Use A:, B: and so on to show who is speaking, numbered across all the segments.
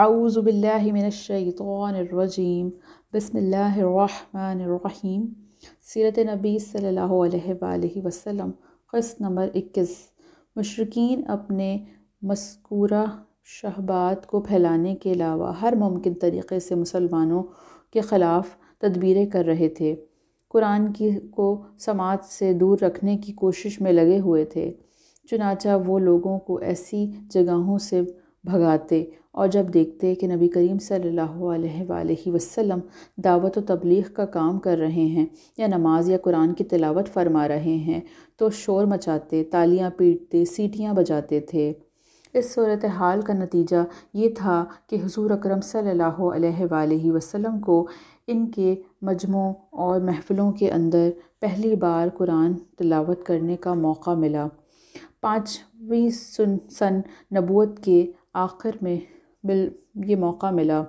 A: अज़बिल्लिमिनशैतरजीम बसमीम सीरत नबी सल्ला वसम क़स नंबर इक्कीस मशरकिन अपने मस्कूरा शहबात को फैलाने के अलावा हर मुमकिन तरीक़े से मुसलमानों के ख़िलाफ़ तदबीरें कर रहे थे कुरान की को समाज से दूर रखने की कोशिश में लगे हुए थे चुनाचा वो लोगों को ऐसी जगहों से भगाते और जब देखते हैं कि नबी करीम सल्लल्लाहु अलैहि वसल्लम दावत व तबलीग का काम कर रहे हैं या नमाज या कुरान की तिलावत फरमा रहे हैं तो शोर मचाते तालियां पीटते सीटियां बजाते थे इस सूरत हाल का नतीजा ये था कि हजूर अक्रम सल्लल्लाहु अलैहि वसल्लम को इनके मजमों और महफ़िलों के अंदर पहली बार कुरान तिलावत करने का मौका मिला पाँचवीं सन नबूत के आखिर में मिल ये मौका मिला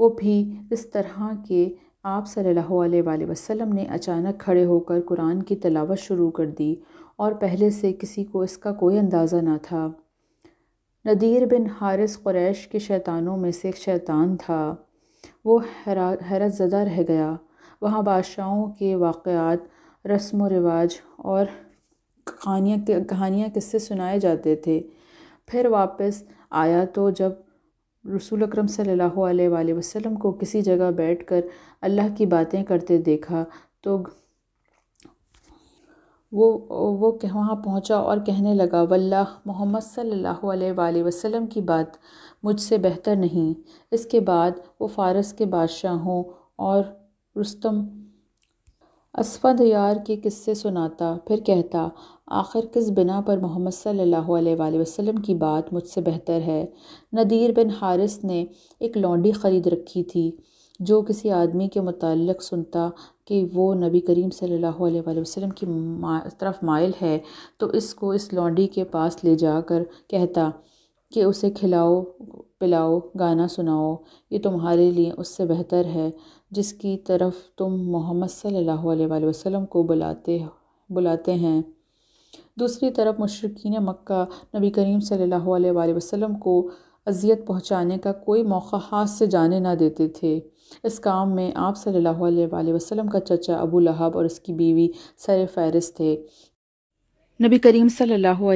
A: वो भी इस तरह के आप सल्लल्लाहु वसम ने अचानक खड़े होकर कुरान की तलावत शुरू कर दी और पहले से किसी को इसका कोई अंदाज़ा ना था नदीर बिन हारिस क्रैश के शैतानों में से एक शैतान था वो हैरा हैरत ज़दा रह गया वहाँ बादशाहों के वाक़ात रस्म व रिवाज और कहानियाँ कहानियाँ किससे सुनाए जाते थे फिर वापस आया तो जब रसूल अक्रम सल्लल्लाहु अलैहि को किसी जगह बैठ कर अल्लाह की बातें करते देखा तो वो वो वहाँ पहुँचा और कहने लगा वल्ला मोहम्मद सल्ला वसलम की बात मुझसे बेहतर नहीं इसके बाद वो फ़ारस के बादशाह हों और रुस्तम असफ़ यार के किस्से सुनाता फिर कहता आखिर किस बिना पर मोहम्मद सल्लल्लाहु अलैहि वसल्लम की बात मुझसे बेहतर है नदीर बिन हारिस ने एक लौंडी ख़रीद रखी थी जो किसी आदमी के मुतलक सुनता कि वो नबी करीम सल्लल्लाहु अलैहि वसल्लम की मा, तरफ माइल है तो इसको इस लौंडी के पास ले जाकर कहता कि उसे खिलाओ पिलाओ गाना सुनाओ ये तुम्हारे लिए उससे बेहतर है जिसकी तरफ तुम मोहम्मद सल्लल्लाहु अलैहि वसल्लम को बुलाते बुलाते हैं दूसरी तरफ मुशरकिन मक्का नबी करीम सल्ला वसम को अजियत पहुँचाने का कोई मौका हाथ से जाने ना देते थे इस काम में आप सल्ला वसलम का चचा अबू लहाब और उसकी बीवी सर फहरिस थे नबी करीम सल्लल्लाहु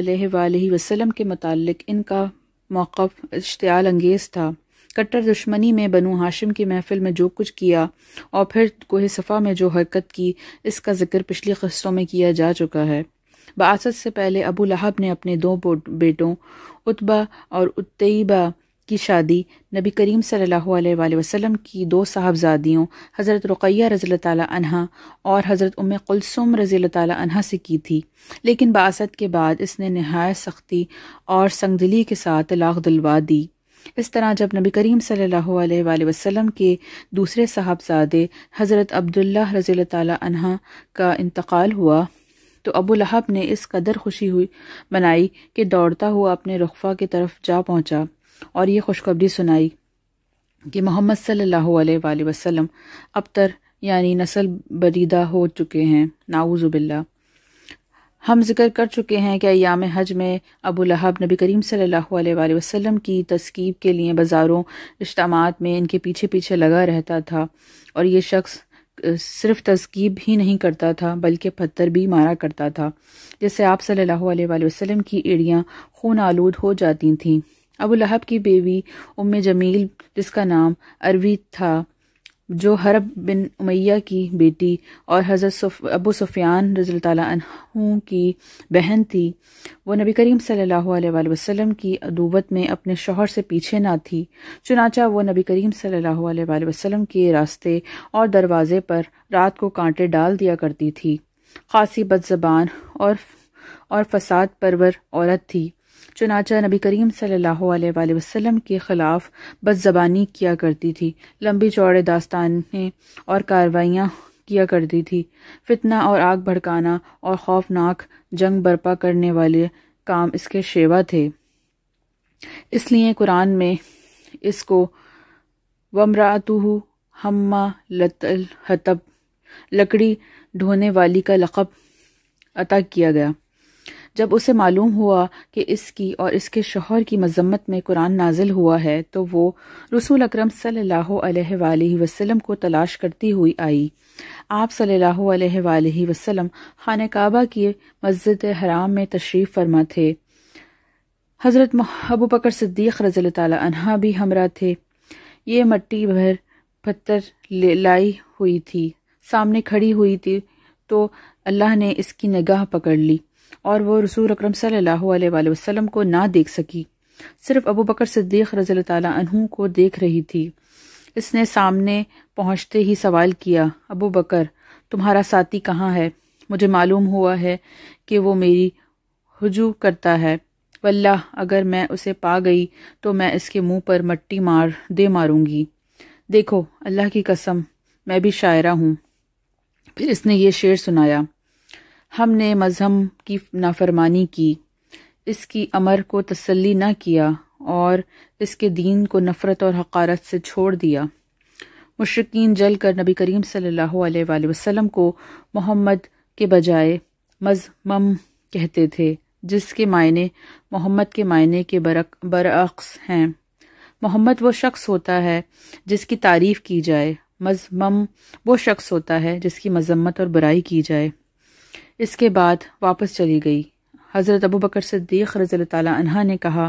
A: वसलम के मतलब इनका मौक़ इश्तियाल अंगेज़ था कट्टर दुश्मनी में बनु हाशिम की महफिल में जो कुछ किया और फिर कोहे सफ़ा में जो हरकत की इसका जिक्र पिछली क़स्तों में किया जा चुका है बासत से पहले अबू लहब ने अपने दो बेटों उत्बा और उत्तईबा की शादी नबी करीम सल्लल्लाहु अलैहि वसल्लम की दो साहबजादियों हज़रत रुकैया रज़ी तह और हज़रत उम कुलसुम रज़ी तह से की थी लेकिन बासत के बाद इसने नहायत सख्ती और संगदिली के साथ तलाक दिलवा दी इस तरह जब नबी करीम सल्लल्लाहु अलैहि वसल्लम के दूसरे साहबजादे हज़रत अब्दुल्ला रज़ी तह का इंतकाल हुआ तो अबू लहब ने इस कदर खुशी हुई मनाई कि दौड़ता हुआ अपने रुखफा की तरफ जा पहुंचा और ये खुशखबरी सुनाई कि मोहम्मद सल्लल्लाहु अलैहि वसल्लम अब तर यानी नस्ल बरीदा हो चुके हैं नाऊज़ुबिल्ला हम जिक्र कर चुके हैं कि अयाम हज में अबू लहब नबी करीम सल्लल्लाहु अलैहि वसल्लम की तस्कीब के लिए बाज़ारों इज्तम में इनके पीछे पीछे लगा रहता था और ये शख्स सिर्फ तस्कीब ही नहीं करता था बल्कि पत्थर भी मारा करता था जिससे आप सल्लल्लाहु अलैहि वसल्लम की एड़ियाँ खून आलूद हो जाती थीं अबू लहब की बेवी उम जमील जिसका नाम अरवी था जो हरब बिन उमैया की बेटी और हज़रत अबू सुफियान रज़ी तहों की बहन थी वो नबी करीम सल्लल्लाहु अलैहि वसल्लम की अदूवत में अपने शोहर से पीछे ना थी चुनाचा वो नबी करीम सल्लल्लाहु अलैहि वसल्लम के रास्ते और दरवाज़े पर रात को कांटे डाल दिया करती थी खासी बदजबान और और फसाद परवर औरत थी चुनाचा नबी करीम सल्हसम के ख़िलाफ़ बदजबानी किया करती थी लंबी चौड़े दास्तानें और कार्रवाइयाँ किया करती थी फितना और आग भड़काना और खौफनाक जंग बर्पा करने वाले काम इसके शेवा थे इसलिए कुरान में इसको वमरातुह हम्मा लतल हतब लकड़ी ढोने वाली का लक़ब अता किया गया जब उसे मालूम हुआ कि इसकी और इसके शोहर की मजम्मत में कुरान नाजिल हुआ है तो वो रसूल अक्रम सल्लल्लाहु वसलम को तलाश करती हुई आई आप सल्लल्लाहु अलैहि खान काबा की मस्जिद हराम में तशरीफ़ फरमा थे हज़रत अबू बकर सिद्दीक़ रजल तह भी हमरा थे ये मट्टी भर पत्थर लाई हुई थी सामने खड़ी हुई थी तो अल्लाह ने इसकी निगाह पकड़ ली और वो रसूल अक्रम सल्लल्लाहु अलैहि वसल्लम को ना देख सकी सिर्फ अबू बकर सिद्दीक रजील तहों को देख रही थी इसने सामने पहुंचते ही सवाल किया अबू बकर तुम्हारा साथी कहाँ है मुझे मालूम हुआ है कि वो मेरी हजू करता है वल्लाह अगर मैं उसे पा गई तो मैं इसके मुंह पर मट्टी मार दे मारूंगी देखो अल्लाह की कसम मैं भी शायरा हूँ फिर इसने ये शेर सुनाया हमने मज़हम की नाफरमानी की इसकी अमर को तसल्ली ना किया और इसके दीन को नफ़रत और हकारत से छोड़ दिया मुशरकिन जल कर नबी करीम सल्ला वसम को मोहम्मद के बजाय मजमम कहते थे जिसके मायने मोहम्मद के मायने के बरक बरअक्स हैं मोहम्मद वो शख्स होता है जिसकी तारीफ़ की जाए मजमम वो शख्स होता है जिसकी मजम्मत और बुराई की जाए इसके बाद वापस चली गई हज़रत अबू बकर सिद्दीक़ रज़ी तह ने कहा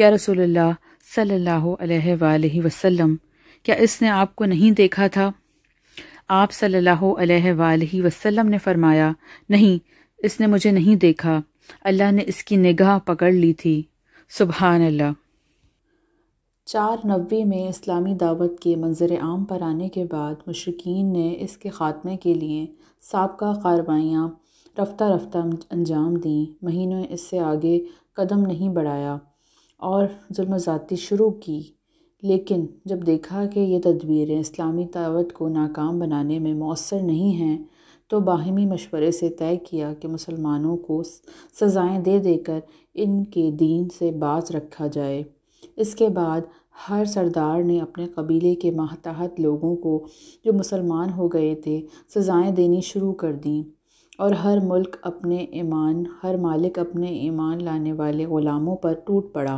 A: या रसोल्ला सल्लल्लाहु अलैहि वसल्लम क्या इसने आपको नहीं देखा था आप सल्लल्लाहु अलैहि वसल्लम ने फरमाया नहीं इसने मुझे नहीं देखा अल्लाह ने इसकी निगाह पकड़ ली थी सुबहान अल्लाह चार नबे में इस्लामी दावत के मंजर आम पर आने के बाद मशरकिन ने इसके ख़ात्मे के लिए सबका कार्रवाइयाँ रफ़्ता रफ़्ता अंजाम दी महीनों इससे आगे कदम नहीं बढ़ाया और जुल्म शुरू की लेकिन जब देखा कि ये तदबीरें इस्लामी दावत को नाकाम बनाने में मौसर नहीं हैं तो बाहमी मशवरे से तय किया कि मुसलमानों को सज़ाएँ दे देकर इनके दीन से बाज रखा जाए इसके बाद हर सरदार ने अपने कबीले के माहताहत लोगों को जो मुसलमान हो गए थे सज़ाएँ देनी शुरू कर दीं और हर मुल्क अपने ईमान हर मालिक अपने ईमान लाने वाले ग़ुलामों पर टूट पड़ा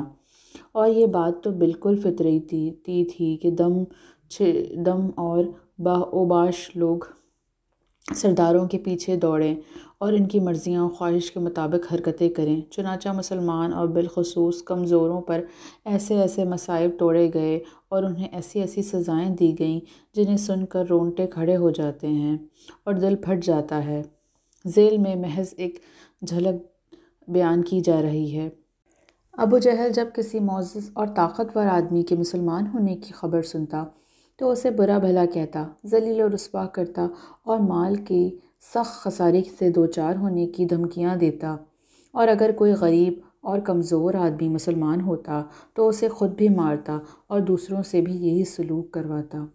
A: और ये बात तो बिल्कुल फितरी थी ती थी कि दम छे दम और बाश लोग सरदारों के पीछे दौड़ें और इनकी मर्ज़ियाँ ख्वाहिश के मुताबिक हरकतें करें चुनाचा मुसलमान और बिलखसूस कमज़ोरों पर ऐसे ऐसे मसाइब तोड़े गए और उन्हें ऐसी ऐसी सज़ाएँ दी गईं जिन्हें सुनकर रोंगटे खड़े हो जाते हैं और दिल फट जाता है जेल में महज एक झलक बयान की जा रही है अबू जहल जब किसी मोज़ और ताकतवर आदमी के मुसलमान होने की खबर सुनता तो उसे बुरा भला कहता जलील और रसवा करता और माल के सख्त खसारे से दो चार होने की धमकियाँ देता और अगर कोई गरीब और कमज़ोर आदमी मुसलमान होता तो उसे ख़ुद भी मारता और दूसरों से भी यही सलूक करवाता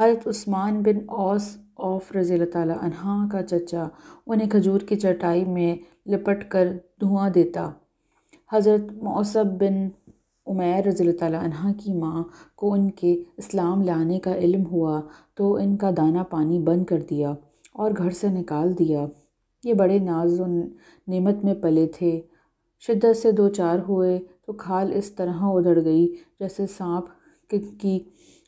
A: हज़रत उस्मान बिन औस औफ रज़ी अनहा का चचा उन्हें खजूर की चटाई में लिपट कर धुआँ देता हज़रत मौसब बिन उमैर रज़ी अनहा की माँ को उनके इस्लाम लाने का इल्म हुआ तो इनका दाना पानी बंद कर दिया और घर से निकाल दिया ये बड़े नाज नमत में पले थे शिद्दत से दो चार हुए तो खाल इस तरह उधड़ गई जैसे सांप की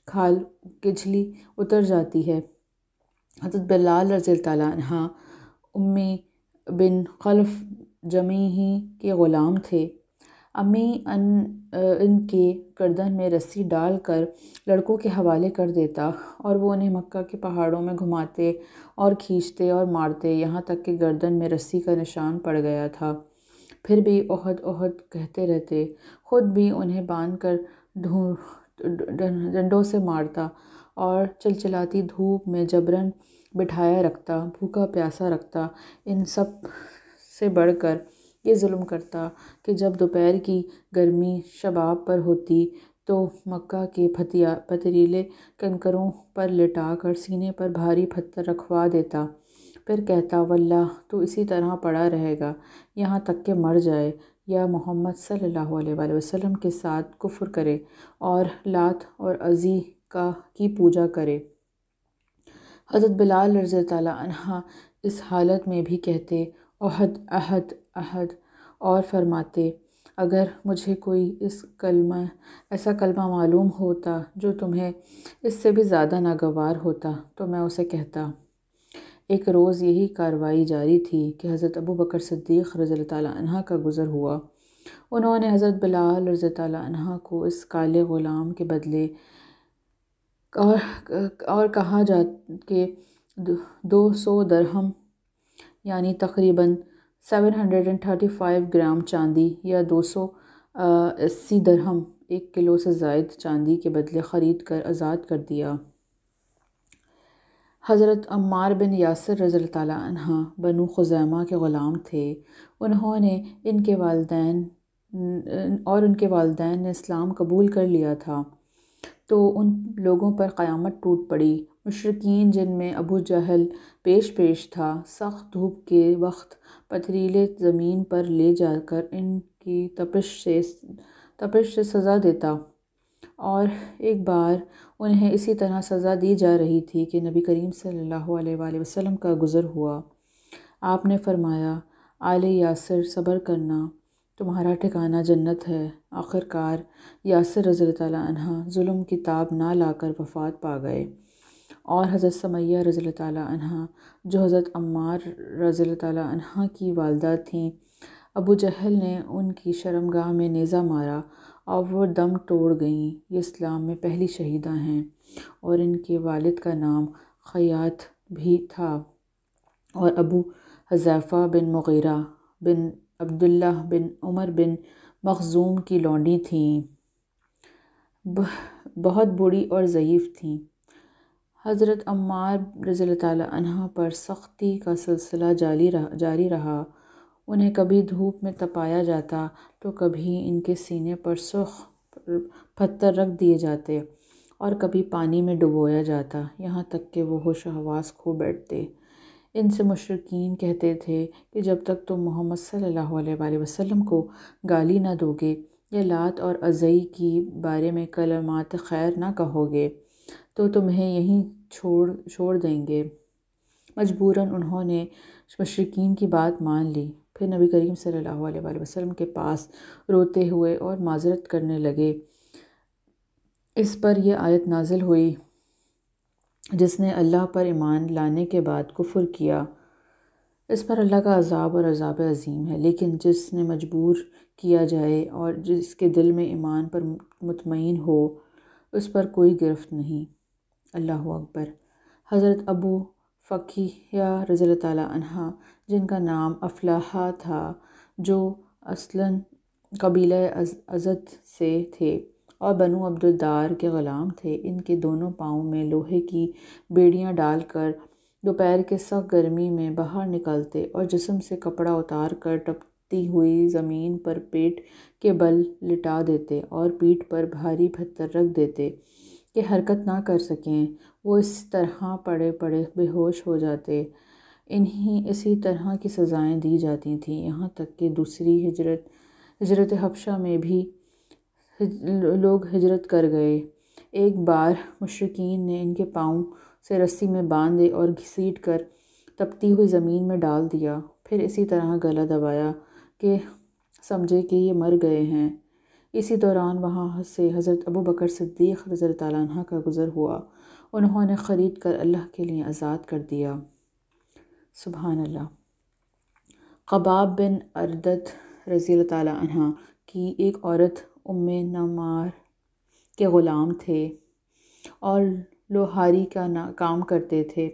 A: खाल किचली उतर जाती है हज़रत बिलाल रज़ी तला उम्मी बिन खलफ जमी ही के ग़ुलाम थे अम्मी अन इनके गर्दन में रस्सी डालकर लड़कों के हवाले कर देता और वो उन्हें मक्का के पहाड़ों में घुमाते और खींचते और मारते यहाँ तक कि गर्दन में रस्सी का निशान पड़ गया था फिर भी ओहद ओहद कहते रहते ख़ुद भी उन्हें बांध कर ढूँ डंडों से मारता और चिलचिलाती धूप में जबरन बिठाया रखता भूखा प्यासा रखता इन सब से बढ़कर ये जुल्म करता कि जब दोपहर की गर्मी शबाब पर होती तो मक्का के फतिया पथरीले कंकरों पर लिटा कर सीने पर भारी पत्थर रखवा देता फिर कहता वल्ला तो इसी तरह पड़ा रहेगा यहाँ तक के मर जाए या मोहम्मद सल्लल्लाहु अलैहि वसल्लम के साथ कुफर करे और लात और अज़ी का की पूजा करे हज़रत बिलाल रज़ी तला इस हालत में भी कहते अहद अहद अहद और फरमाते अगर मुझे कोई इस कलमा ऐसा कलमा मालूम होता जो तुम्हें इससे भी ज़्यादा नागवार होता तो मैं उसे कहता एक रोज़ यही कार्रवाई जारी थी कि हज़रत अबू बकर सिद्दीक़ रज़ी तला का गुज़र हुआ उन्होंने हज़रत बिलाल रज़ी तला को इस काले ग़ुलाम के बदले और और कहा जा के दो सौ दरहम यानी तकरीबन seven hundred and thirty five gram चांदी या दो सौ अस्सी दरहम एक किलो से जायद चांदी के बदले ख़रीद कर आज़ाद कर दिया हज़रत अम्मार बिन यासर रज़ी तह बनु खुजैमा के ग़ुलाम थे उन्होंने इनके वालदेन और उनके वालदे ने इस्लाम कबूल कर लिया था तो उन लोगों पर क़यामत टूट पड़ी मशरकिन जिनमें अबू जहल पेश पेश था सख्त धूप के वक्त पथरीले ज़मीन पर ले जाकर इनकी तपश से तपश से सज़ा देता और एक बार उन्हें इसी तरह सज़ा दी जा रही थी कि नबी करीम सल्लल्लाहु अलैहि वसल्लम का गुज़र हुआ आपने फरमाया आले यासर सब्र करना तुम्हारा ठिकाना जन्नत है आखिरकार यासर रज़ी तह जुल्म किताब ना लाकर वफात पा गए और हज़रत समैया रज़ी तह जो हज़रत अम्मार रज़ी तह की वालदा थीं अबू जहल ने उनकी शर्मगाह में नेज़ा मारा और वो दम तोड़ गईं ये इस्लाम में पहली शहीदा हैं और इनके वालिद का नाम ख़यात भी था और Abu Huzaifa bin Mughira bin Abdullah bin Umar bin Makhzum की लौंडी थी बहुत बूढ़ी और ज़यीफ़ थी हज़रत अम्मार रज़ी तह पर सख्ती का सिलसिला जारी रहा जारी रहा उन्हें कभी धूप में तपाया जाता तो कभी इनके सीने पर सुख पत्थर रख दिए जाते और कभी पानी में डुबोया जाता यहाँ तक कि वह होश हवास खो बैठते इनसे मशरकिन कहते थे कि जब तक तुम मोहम्मद सल्ला अलैहि को गाली ना दोगे या लात और अज़ई की बारे में कलमात खैर ना कहोगे तो तुम्हें यहीं छोड़ छोड़ देंगे मजबूरन उन्होंने मशरकिन की बात मान ली फिर नबी करीम सल्ला वसलम के पास रोते हुए और माजरत करने लगे इस पर यह आयत नाजिल हुई जिसने अल्लाह पर ईमान लाने के बाद कुफुर किया इस पर अल्लाह का अजाब और अजाब अजीम है लेकिन जिसने मजबूर किया जाए और जिसके दिल में ईमान पर मुतमिन हो उस पर कोई गिरफ्त नहीं अल्लाह अकबर हज़रत अबू फ़कीया रज़ी तहा जिनका नाम अफलाहा था जो असला कबीला अजद से थे और बनु अब्दुलदार के ग़ुलाम थे इनके दोनों पाँव में लोहे की बेड़ियाँ डाल कर दोपहर के सख्त गर्मी में बाहर निकलते और जिसम से कपड़ा उतार कर टपती हुई ज़मीन पर पेट के बल लिटा देते और पीठ पर भारी पत्थर रख देते कि हरकत ना कर सकें वो इस तरह पड़े पड़े बेहोश हो जाते इन्हीं इसी तरह की सज़ाएं दी जाती थीं यहाँ तक कि दूसरी हिजरत हजरत हबशा में भी लोग हिजरत कर गए एक बार मुशरकिन ने इनके पाँव से रस्सी में बांधे और घसीट कर तपती हुई ज़मीन में डाल दिया फिर इसी तरह गला दबाया कि समझे कि ये मर गए हैं इसी दौरान वहाँ से हज़रत अबू बकर सिद्दीक़ रज़ी तह का गुज़र हुआ उन्होंने ख़रीद कर अल्लाह के लिए आज़ाद कर दिया सुबहान अल्लाह कबाब बिन अरदत रज़ी तह की एक औरत उम नमार के ग़ुलाम थे और लोहारी का ना काम करते थे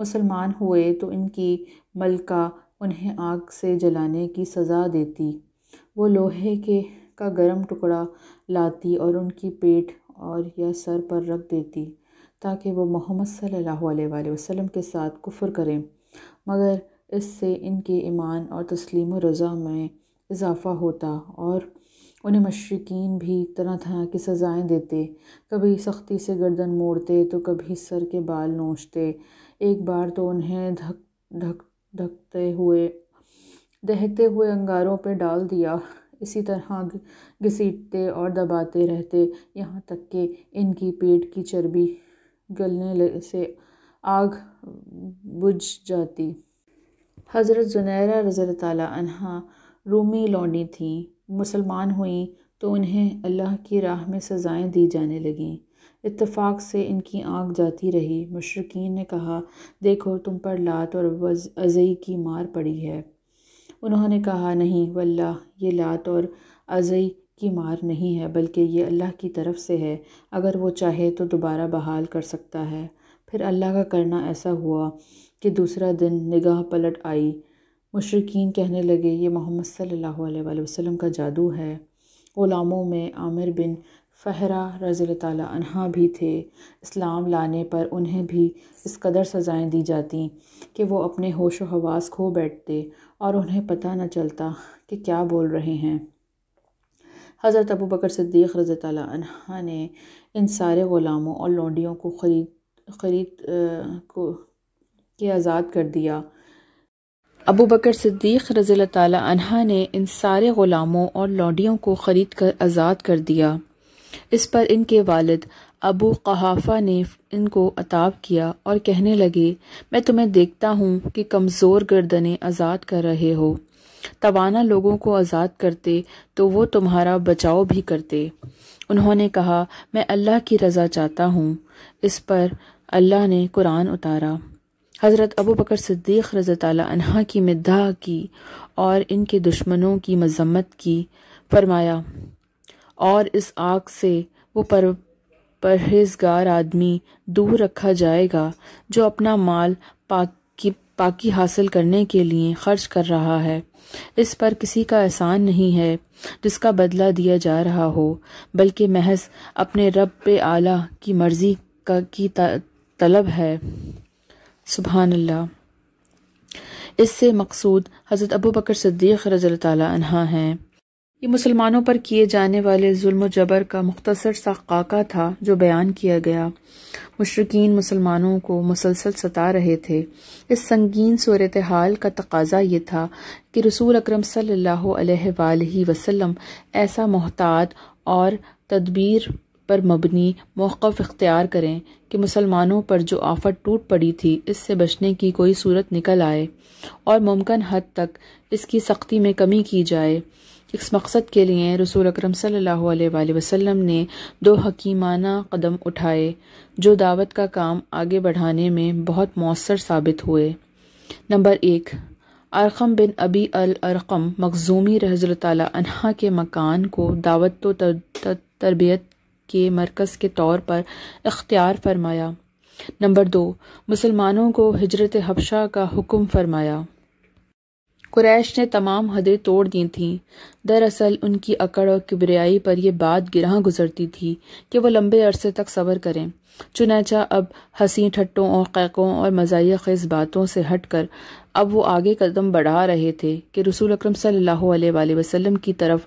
A: मुसलमान हुए तो इनकी मलका उन्हें आग से जलाने की सज़ा देती वो लोहे के का गरम टुकड़ा लाती और उनकी पेट और या सर पर रख देती ताकि वो मोहम्मद सल्लल्लाहु अलैहि वसल्लम के साथ कुफ्र करें मगर इससे इनके ईमान और तस्लीम रज़ा में इजाफ़ा होता और उन्हें मशरकिन भी तरह तरह की सज़ाएँ देते कभी सख्ती से गर्दन मोड़ते तो कभी सर के बाल नोचते एक बार तो उन्हें धक ढक ढकते हुए दहकते हुए अंगारों पर डाल दिया इसी तरह घसीटते और दबाते रहते यहाँ तक कि इनकी पेट की चर्बी गलने से आग बुझ जाती हज़रत जुनैरा रज़ी तला रूमी लौंडी थी मुसलमान हुईं तो उन्हें अल्लाह की राह में सज़ाएं दी जाने लगें इतफाक़ से इनकी आँख जाती रही मुशरकिन ने कहा देखो तुम पर लात और अज़ई की मार पड़ी है उन्होंने कहा नहीं वल्ला ये लात और अज़ई की मार नहीं है बल्कि ये अल्लाह की तरफ से है अगर वो चाहे तो दोबारा बहाल कर सकता है फिर अल्लाह का करना ऐसा हुआ कि दूसरा दिन निगाह पलट आई मशरकिन कहने लगे ये मोहम्मद सल्ला वसम का जादू है ग़ुलामों में आमिर बिन फ़हरा रज़ी तह भी थे इस्लाम लाने पर उन्हें भी इस कदर सज़ाएँ दी जाती कि वो अपने होश व हवास खो बैठते और उन्हें पता न चलता कि क्या बोल रहे हैं हज़रत अबू बकर सिद्दीक़ रज़ी तह ने इन सारे ग़ुलामों और लोंडियों को ख़रीद ख़रीद को के आज़ाद कर दिया अबू बकर सिद्दीक रजील तह ने इन सारे ग़ुलामों और लौंडियों को ख़रीद कर आज़ाद कर दिया इस पर इनके वालद अबू कहाफ़ा ने इनको अताब किया और कहने लगे मैं तुम्हें देखता हूँ कि कमज़ोर गर्दनें आज़ाद कर रहे हो तवाना लोगों को आज़ाद करते तो वो तुम्हारा बचाव भी करते उन्होंने कहा मैं अल्लाह की रज़ा चाहता हूँ इस पर अल्लाह ने कुरान उतारा हज़रत अबू बकर सिद्दीक़ रज़ी अनहा की मिद्दा की और इनके दुश्मनों की मजम्मत की फरमाया और इस आग से वो पर परहेजगार आदमी दूर रखा जाएगा जो अपना माल पाकि पाकि हासिल करने के लिए खर्च कर रहा है इस पर किसी का एहसान नहीं है जिसका बदला दिया जा रहा हो बल्कि महज अपने रब पे आला की मर्जी का की तलब है सुबहानल्ला इससे मकसूद हज़रत अबू बकर सिद्दीक रज़ी तहा हैं ये मुसलमानों पर किए जाने वाले जुल्म जबर का मुख्तसर सा खाका था जो बयान किया गया मशरकिन मुसलमानों को मुसलसल सता रहे थे इस संगीन सूरत हाल का तकाजा ये था कि रसूल अक्रम सल्लल्लाहु अलैहि वसल्लम ऐसा मोहतात और तदबीर पर मबनी मौक़ इख्तियार करें कि मुसलमानों पर जो आफत टूट पड़ी थी इससे बचने की कोई सूरत निकल आए और मुमकिन हद तक इसकी सख्ती में कमी की जाए इस मकसद के लिए रसूल अक्रम सम ने दो हकीमाना कदम उठाए जो दावत का काम आगे बढ़ाने में बहुत मौसर साबित हुए नंबर एक अरकम बिन अबी अल अरकम मखजूमी रजल्ला के मकान को दावत तो तरबियत के मरकज़ के तौर पर इख्तियार फरमाया नंबर दो मुसलमानों को हजरत हबशा का हुक्म फरमाया कुरैश ने तमाम हदें तोड़ दी थीं दरअसल उनकी अकड़ और किबरियाई पर यह बात गिरह गुजरती थी कि वह लंबे अरसे तक सबर करें चुनाचा अब हंसी ठट्टों और कैकों और मजाया खेज बातों से हट कर अब वो आगे कदम बढ़ा रहे थे कि रसूल अक्रम सल्लल्लाहु की तरफ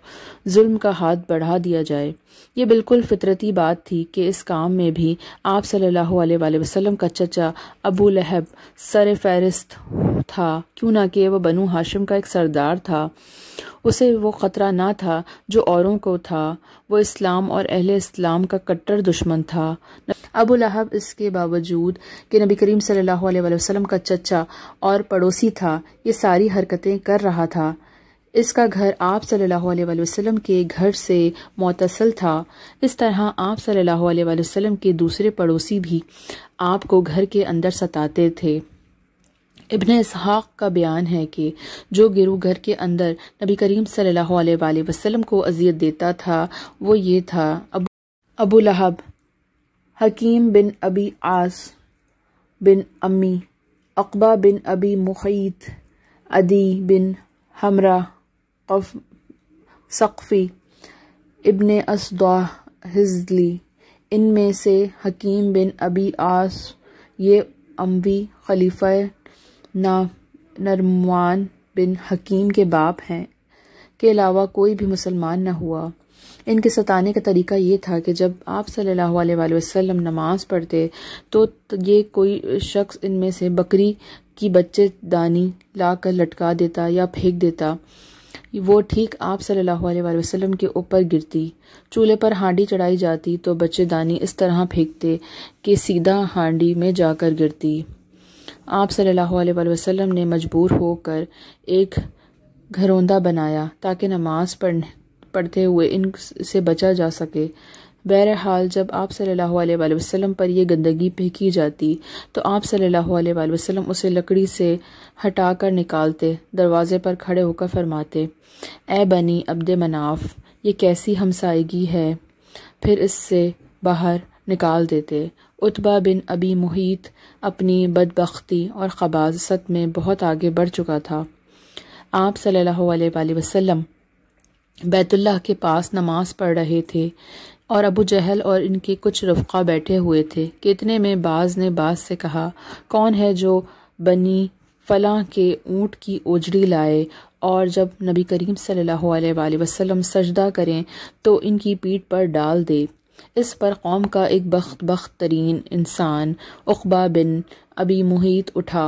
A: जुल्म का हाथ बढ़ा दिया जाए ये बिल्कुल फितरती बात थी कि इस काम में भी आप सल्लल्लाहु वसलम का चचा अबू लहब सर फहरिस्त था क्यों ना कि वह बनु हाशिम का एक सरदार था उसे वो ख़तरा ना था जो औरों को था वो इस्लाम और अहल इस्लाम का कट्टर दुश्मन था अबू लहब इसके बावजूद कि नबी करीम सल्लल्लाहु अलैहि वसल्लम का चचा और पड़ोसी था ये सारी हरकतें कर रहा था इसका घर आप सल्लल्लाहु अलैहि वसल्लम के घर से मुतसल था इस तरह आप सल्लल्लाहु अलैहि वसल्लम के दूसरे पड़ोसी भी आपको घर के अंदर सताते थे इबन इसहाक का बयान है कि जो गिरु घर के अंदर नबी करीम सल्लल्लाहु अलैहि वसल्लम को अजियत देता था वो ये था अब अबू लहब हकीम बिन अबी आस बिन अम्मी अकबा बिन अबी मुखीत अदी बिन हमरा कफ सक़फ़ी इबन असदा हिजली इनमें से हकीम बिन अबी आस ये अम्बी खलीफा ना नरमान बिन हकीम के बाप हैं के अलावा कोई भी मुसलमान ना हुआ इनके सताने का तरीका ये था कि जब आप सल्लल्लाहु अलैहि वसल्लम नमाज पढ़ते तो ये कोई शख्स इनमें से बकरी की बच्चे दानी ला कर लटका देता या फेंक देता वो ठीक आप सल्लल्लाहु अलैहि वसल्लम के ऊपर गिरती चूल्हे पर हांडी चढ़ाई जाती तो बच्चे दानी इस तरह फेंकते कि सीधा हांडी में जाकर गिरती आप सल्लल्लाहु अलैहि वसल्लम ने मजबूर होकर एक घरोंदा बनाया ताकि नमाज पढ़ पढ़ते हुए इन से बचा जा सके बहरहाल जब आप सल्लल्लाहु अलैहि वसल्लम पर यह गंदगी फेंकी जाती तो आप सल्लल्लाहु अलैहि वसल्लम उसे लकड़ी से हटाकर निकालते दरवाजे पर खड़े होकर फरमाते ए बनी अब्द मनाफ ये कैसी हमसाइगी है फिर इससे बाहर निकाल देते उतबा बिन अबी मुहीत अपनी बदबख्ती और खबासत में बहुत आगे बढ़ चुका था आप सल्लल्लाहु अलैहि वसल्लम बैतुल्ला के पास नमाज पढ़ रहे थे और अबू जहल और इनके कुछ रफ़ा बैठे हुए थे कितने में बाज ने बाज से कहा कौन है जो बनी फलां के ऊँट की ओजड़ी लाए और जब नबी करीम सल्लल्लाहु अलैहि वसल्लम सजदा करें तो इनकी पीठ पर डाल दे इस पर कौम का एक बख्त बख्त तरीन इंसान उकबा बिन अभी मुहीत उठा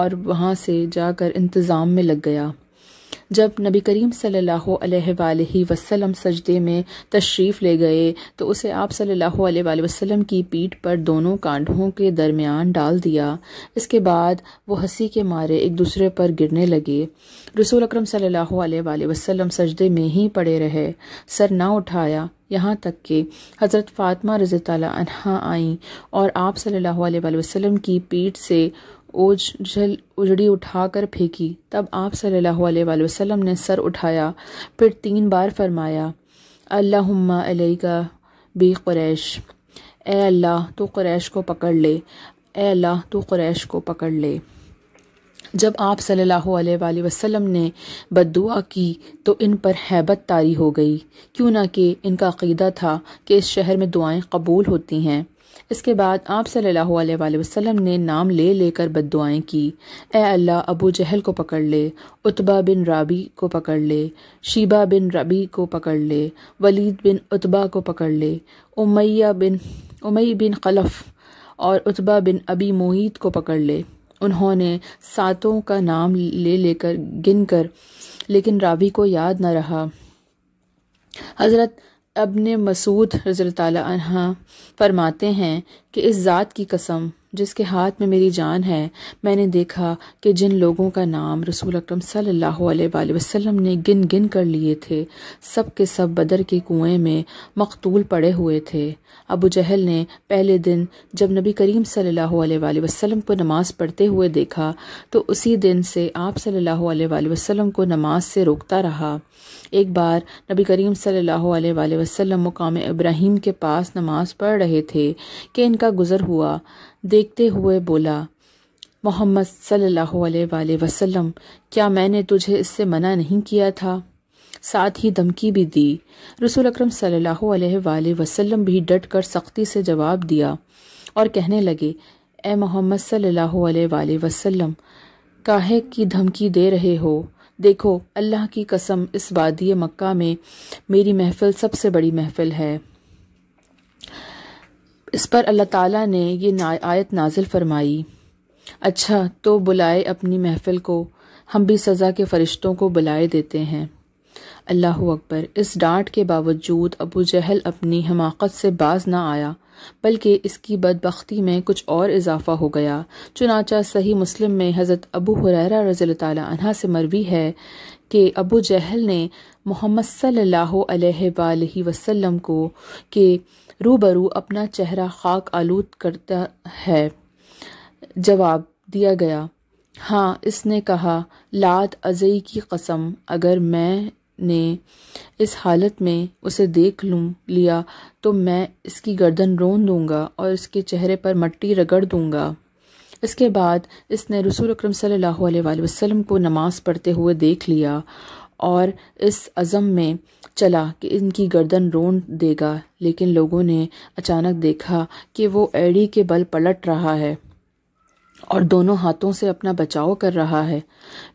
A: और वहाँ से जाकर इंतज़ाम में लग गया जब नबी करीम सल्लल्लाहु अलैहि वसल्लम सजदे में तशरीफ़ ले गए तो उसे आप सल्लल्लाहु अलैहि वसल्लम की पीठ पर दोनों कांडों के दरमियान डाल दिया इसके बाद वो हंसी के मारे एक दूसरे पर गिरने लगे रसूल अक्रम सल्लल्लाहु सजदे में ही पड़े रहे सर ना उठाया यहाँ तक कि हज़रत फातमा रज़ी तला आई और आप सल्लल्लाहु वसम की पीठ से ओझ जल उजड़ी उठाकर फेंकी तब आप सल्लल्लाहु अलैहि वसल्लम ने सर उठाया फिर तीन बार फरमाया अल्लाहुम्मा अलैका बी कुरैश ए अल्लाह तो कुरैश को पकड़ ले ए अल्लाह तो कुरैश को पकड़ ले जब आप सल्लल्लाहु अलैहि वसल्लम ने बदुआ की तो इन पर हैबत तारी हो गई क्यों ना कि इनका अकीदा था कि इस शहर में दुआएं कबूल होती हैं इसके बाद आप सल्लल्लाहु अलैहि वसल्लम ने नाम ले लेकर बद दुआएँ की ए अल्लाह अबू जहल को पकड़ ले उतबा बिन राबी को पकड़ ले शीबा बिन रबी को पकड़ ले वलीद बिन उतबा को पकड़ ले उमैया बिन उमई बिन खलफ और उतबा बिन अबी मोहित को पकड़ ले उन्होंने सातों का नाम ले लेकर गिन कर लेकिन रावी को याद न रहा हज़रत अबन मसूद रज़ी फरमाते हैं कि इस ज़ात की कसम जिसके हाथ में मेरी जान है मैंने देखा कि जिन लोगों का नाम रसूल अक्रम सल्लल्लाहु ने गिन गिन कर लिए थे सब के सब बदर के कुएं में मकतूल पड़े हुए थे अबू जहल ने पहले दिन जब नबी करीम सल्ला वसलम को नमाज पढ़ते हुए देखा तो उसी दिन से आप सल्ला वसलम को नमाज से रोकता रहा एक बार नबी करीम सल्ला वसलम मुकाम इब्राहिम के पास नमाज पढ़ रहे थे कि इनका गुज़र हुआ देखते हुए बोला मोहम्मद सल्लल्लाहु अलैहि वसल्लम क्या मैंने तुझे इससे मना नहीं किया था साथ ही धमकी भी दी रसूल अकरम सल्लल्लाहु अलैहि वसल्लम भी डट कर सख्ती से जवाब दिया और कहने लगे ए मोहम्मद सल्लल्लाहु अलैहि वसल्लम काहे की धमकी दे रहे हो देखो अल्लाह की कसम इस वादी मक्का में मेरी महफिल सबसे बड़ी महफिल है इस पर अल्लाह ताला ने यह ना, आयत नाजिल फरमाई अच्छा तो बुलाए अपनी महफिल को हम भी सज़ा के फरिश्तों को बुलाए देते हैं अल्लाह अकबर इस डांट के बावजूद अबू जहल अपनी हमाकत से बाज ना आया बल्कि इसकी बदबख्ती में कुछ और इजाफा हो गया चुनाचा सही मुस्लिम में हज़रत अबू हुरैरा रज़ी तह से मरवी है कि अबू जहल ने मोहम्मद सल्लल्लाहु अलैहि वसल्लम को के रूबरू अपना चेहरा खाक आलूद करता है जवाब दिया गया हाँ इसने कहा लात अजई की कसम अगर मैं ने इस हालत में उसे देख लूँ लिया तो मैं इसकी गर्दन रोन दूंगा और इसके चेहरे पर मट्टी रगड़ दूंगा इसके बाद इसने रसूल अक्रम सल्लल्लाहु अलैहि वसल्लम को नमाज़ पढ़ते हुए देख लिया और इस अज़म में चला कि इनकी गर्दन रोन देगा लेकिन लोगों ने अचानक देखा कि वो एड़ी के बल पलट रहा है और दोनों हाथों से अपना बचाव कर रहा है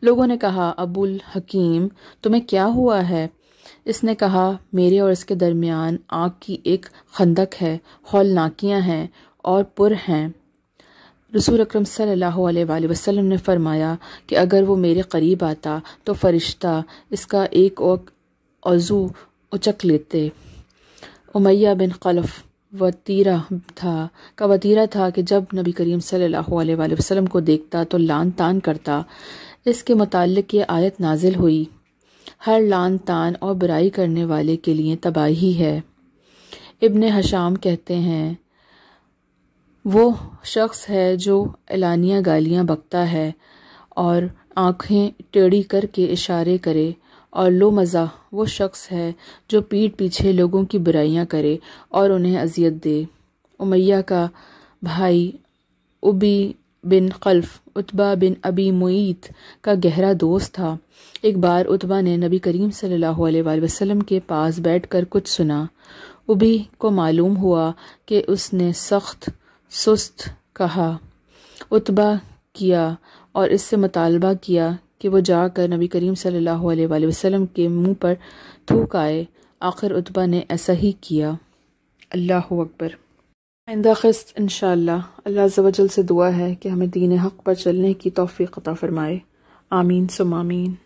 A: लोगों ने कहा अबुल हकीम तुम्हें क्या हुआ है इसने कहा मेरे और इसके दरमियान आग की एक खंदक है हौलनाकियाँ हैं और पुर हैं रसूल अक्रम सल्लल्लाहु ने फरमाया कि अगर वो मेरे करीब आता तो फ़रिश्ता इसका एक औजू उचक लेते उमैया बिन खलफ़ वतीरा था का वतीरा था कि जब नबी करीम सल्लल्लाहु अलैहि वसल्लम को देखता तो लान तान करता इसके मतलब ये आयत नाजिल हुई हर लान तान और बुराई करने वाले के लिए तबाही है इबन हशाम कहते हैं वो शख्स है जो एलानिया गालियां बकता है और आंखें टेढ़ी करके इशारे करे और लो मज़ा वो शख्स है जो पीठ पीछे लोगों की बुराइयां करे और उन्हें अजियत दे उमैया का भाई उबी बिन खल्फ उतबा बिन अबी मुईत का गहरा दोस्त था एक बार उतबा ने नबी करीम सल्लल्लाहु अलैहि वसल्लम के पास बैठकर कुछ सुना उबी को मालूम हुआ कि उसने सख्त सुस्त कहा उतबा किया और इससे मुतालबा किया कि वो जाकर नबी करीम सल्लल्लाहु अलैहि वसल्लम के मुंह पर थूक आए आखिर उतबा ने ऐसा ही किया अल्लाह अकबर आइंदा खस्त इन अल्लाह वजल से दुआ है कि हमें दीन हक़ पर चलने की तोफ़ी क़ता फ़रमाए आमीन सुमामीन